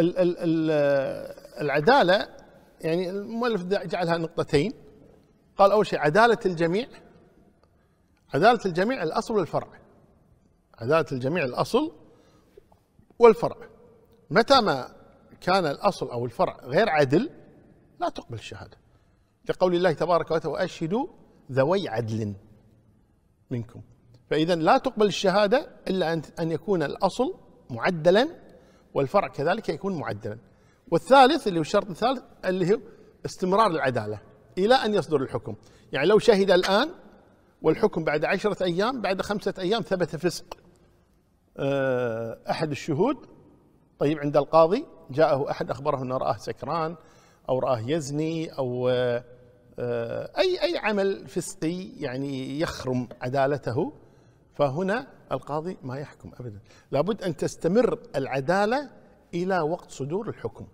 ال ال ال العداله يعني المؤلف جعلها نقطتين قال اول شيء عداله الجميع عداله الجميع الاصل والفرع عداله الجميع الاصل والفرع متى ما كان الاصل او الفرع غير عدل لا تقبل الشهاده لقول الله تبارك وتعالى واشهدوا ذوي عدل منكم فاذا لا تقبل الشهاده الا ان ان يكون الاصل معدلا والفرع كذلك يكون معدلا والثالث اللي هو الشرط الثالث اللي هو استمرار العدالة إلى أن يصدر الحكم يعني لو شهد الآن والحكم بعد عشرة أيام بعد خمسة أيام ثبت فسق آه، أحد الشهود طيب عند القاضي جاءه أحد أخبره أنه رآه سكران أو رآه يزني أو آه، آه، أي أي عمل فسقي يعني يخرم عدالته فهنا القاضي ما يحكم ابدا لابد ان تستمر العداله الى وقت صدور الحكم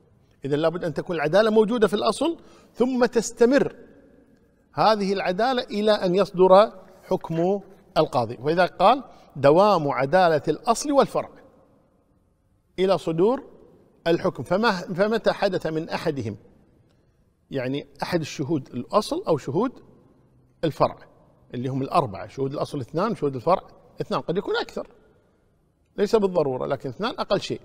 اذا لابد ان تكون العداله موجوده في الاصل ثم تستمر هذه العداله الى ان يصدر حكم القاضي واذا قال دوام عداله الاصل والفرع الى صدور الحكم فما فمتى حدث من احدهم يعني احد الشهود الاصل او شهود الفرع اللي هم الأربعة شهود الأصل اثنان شهود الفرع اثنان قد يكون أكثر ليس بالضرورة لكن اثنان أقل شيء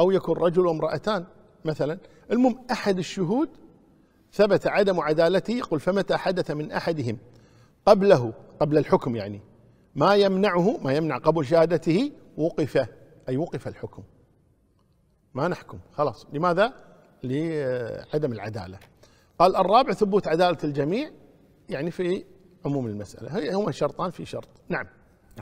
أو يكون رجل وامرأتان مثلا المهم أحد الشهود ثبت عدم عدالته يقول فمتى حدث من أحدهم قبله قبل الحكم يعني ما يمنعه ما يمنع قبول شهادته وقف أي وقف الحكم ما نحكم خلاص لماذا لعدم العدالة قال الرابع ثبوت عدالة الجميع يعني في عموم المسألة هي هما شرطان في شرط نعم